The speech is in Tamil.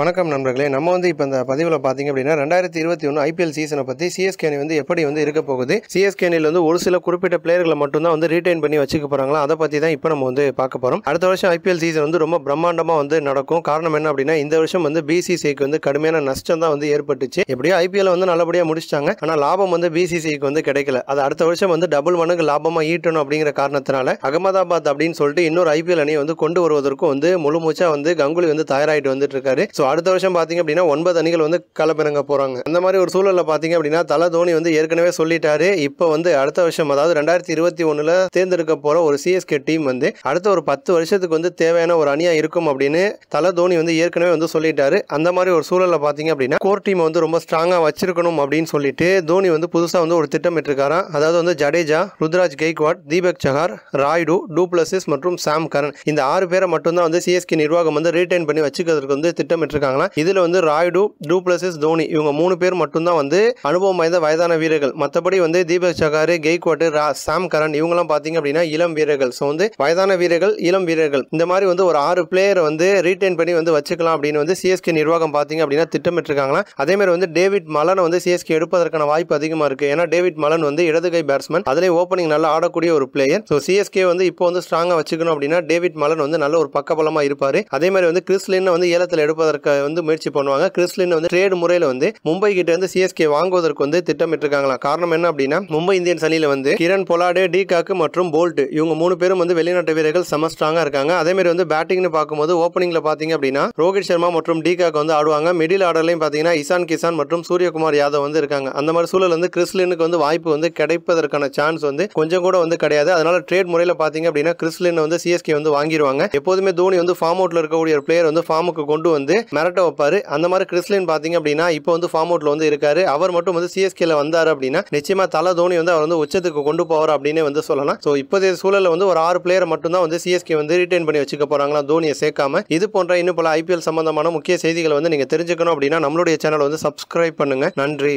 வணக்கம் நண்பர்களே நம்ம வந்து இப்போ இந்த பதிவில் பார்த்தீங்க அப்படின்னா ரெண்டாயிரத்தி இருபத்தி ஒன்று ஐபிஎல் சீசனை பற்றி சிஎஸ்கே அணி வந்து எப்படி வந்து இருக்க போகுது சிஎஸ்கே அணியில் வந்து ஒரு சில குறிப்பிட்ட பிளேயர்களை மட்டும்தான் வந்து ரீடைன் பண்ணி வச்சுக்க போகிறாங்களா அதை பற்றி தான் இப்போ நம்ம வந்து பார்க்க போகிறோம் அடுத்த வருஷம் ஐபிஎல் சீசன் வந்து ரொம்ப பிரம்மாண்டமாக வந்து நடக்கும் காரணம் என்ன அப்படின்னா இந்த வருஷம் வந்து பிசிசிஐக்கு வந்து கடுமையான நஷ்டம் தான் வந்து ஏற்பட்டுச்சு எப்படியோ ஐபிஎல் வந்து நல்லபடியாக முடிச்சிட்டாங்க ஆனால் லாபம் வந்து பிசிசிக்கு வந்து கிடைக்கல அது அடுத்த வருஷம் வந்து டபுள் மனுக்கு லாபமாக ஈட்டணும் அப்படிங்கிற காரணத்தினால அகமதாபாத் அப்படின்னு சொல்லிட்டு இன்னொரு ஐபிஎல் அணியை வந்து கொண்டு வருவதற்கும் வந்து முழுமூச்சா வந்து கங்குலி வந்து தயாராகிட்டு வந்துட்டு இருக்காரு ஸோ அடுத்த வருஷம் பார்த்திங்க அப்படின்னா ஒன்பது அணிகள் வந்து களப்பிறங்க போகிறாங்க அந்த மாதிரி ஒரு சூழலில் பார்த்திங்க அப்படின்னா தலை தோனி வந்து ஏற்கனவே சொல்லிட்டாரு இப்போ வந்து அடுத்த வருஷம் அதாவது ரெண்டாயிரத்தி இருபத்தி ஒன்றில் தேர்ந்தெடுக்க போகிற ஒரு சிஎஸ்கே டீம் வந்து அடுத்த ஒரு பத்து வருஷத்துக்கு வந்து தேவையான ஒரு அணியாக இருக்கும் அப்படின்னு தலை தோனி வந்து ஏற்கனவே வந்து சொல்லிட்டாரு அந்த மாதிரி ஒரு சூழலில் பார்த்தீங்க அப்படின்னா கோர் டீமை வந்து ரொம்ப ஸ்ட்ராங்காக வச்சிருக்கணும் அப்படின்னு சொல்லிட்டு தோனி வந்து புதுசாக வந்து ஒரு திட்டமிட்டிருக்காராம் அதாவது வந்து ஜடேஜா ருத்ராஜ் கெய்க்வாட் தீபக் சஹார் ராய்டு டூப்ளசிஸ் மற்றும் சாம் கரன் இந்த ஆறு பேரை மட்டும்தான் வந்து சிஎஸ்கே நிர்வாகம் வந்து ரீடைன் பண்ணி வச்சுக்கிறதுக்கு வந்து திட்டமிட்டு இருக்காங்களா இதுல வந்து ராய்டு டூ பிளஸஸ் தோனி இவங்க மூணு பேர் மட்டும்தான் வந்து அனுபவம் வாய்ந்த வயதான வீரர்கள் மற்றபடி வந்து தீபக் சகாரு கெய்க்வாட்டு சாம் கரன் இவங்கெல்லாம் பாத்தீங்க அப்படின்னா இளம் வீரர்கள் ஸோ வந்து வயதான வீரர்கள் இளம் வீரர்கள் இந்த மாதிரி வந்து ஒரு ஆறு பிளேயர் வந்து ரீட்டைன் பண்ணி வந்து வச்சுக்கலாம் அப்படின்னு வந்து சிஎஸ்கே நிர்வாகம் பாத்தீங்க அப்படின்னா திட்டமிட்டிருக்காங்களா அதே மாதிரி வந்து டேவிட் மலன் வந்து சிஎஸ்கே எடுப்பதற்கான வாய்ப்பு அதிகமா இருக்கு ஏன்னா டேவிட் மலன் வந்து இடதுகை பேட்ஸ்மேன் அதிலே ஓப்பனிங் நல்லா ஆடக்கூடிய ஒரு பிளேயர் ஸோ சிஎஸ்கே வந்து இப்போ வந்து ஸ்ட்ராங்காக வச்சுக்கணும் அப்படின்னா டேவிட் மலன் வந்து நல்ல ஒரு பக்கபலமாக இருப்பாரு அதே மாதிரி வந்து கிறிஸ்லின்னு வந்து ஏலத்தில் எடுப்பதற்கு வந்து முயற்சி பண்ணுவாங்க கிறிஸ்லின் வந்து ட்ரேடு முறையில் வந்து மும்பை கிட்ட இருந்து சிஎஸ்கே வாங்குவதற்கு வந்து இருக்காங்களா காரணம் என்ன அப்படின்னா மும்பை இந்தியன்ஸ் அணியில் வந்து கிரண் பொலாடு டி காக்கு மற்றும் போல்ட் இவங்க மூணு பேரும் வந்து வெளிநாட்டு வீரர்கள் செம ஸ்ட்ராங்காக இருக்காங்க அதே மாதிரி வந்து பேட்டிங்னு பார்க்கும்போது ஓப்பனிங்ல பார்த்தீங்க அப்படின்னா ரோஹித் சர்மா மற்றும் டி காக் வந்து ஆடுவாங்க மிடில் ஆர்டர்லையும் பார்த்தீங்கன்னா இசான் கிசான் மற்றும் சூரியகுமார் யாதவ் வந்து இருக்காங்க அந்த மாதிரி சூழல் வந்து கிறிஸ்லினுக்கு வந்து வாய்ப்பு வந்து கிடைப்பதற்கான சான்ஸ் வந்து கொஞ்சம் கூட வந்து கிடையாது அதனால ட்ரேட் முறையில் பார்த்தீங்க அப்படின்னா கிறிஸ்லின் வந்து சிஎஸ்கே வந்து வாங்கிடுவாங்க எப்போதுமே தோனி வந்து ஃபார்ம் அவுட்ல இருக்கக்கூடிய ஒரு பிளேயர் வந்து ஃபார்முக்கு கொண்டு வந்து மிரட்ட வைப்பார் அந்த மாதிரி கிறிஸ்லின் பாத்தீங்க அப்படின்னா இப்போ வந்து ஃபார்ம் அவுட்டில் வந்து இருக்காரு அவர் மட்டும் வந்து ல வந்தார் அப்படின்னா நிச்சயமாக தல தோனி வந்து அவர் வந்து உச்சத்துக்கு கொண்டு போவார் அப்படின்னு வந்து சொல்லலாம் ஸோ இப்போதைய சூழலில் வந்து ஒரு ஆறு பிளேயர் மட்டும் தான் வந்து சிஎஸ்கே வந்து ரிட்டைன் பண்ணி வச்சுக்க போகிறாங்களா தோனியை சேர்க்காம இது போன்ற இன்னும் பல ஐபிஎல் சம்பந்தமான முக்கிய செய்திகளை வந்து நீங்கள் தெரிஞ்சுக்கணும் அப்படின்னா நம்மளுடைய சேனல் வந்து சப்ஸ்கிரைப் பண்ணுங்க நன்றி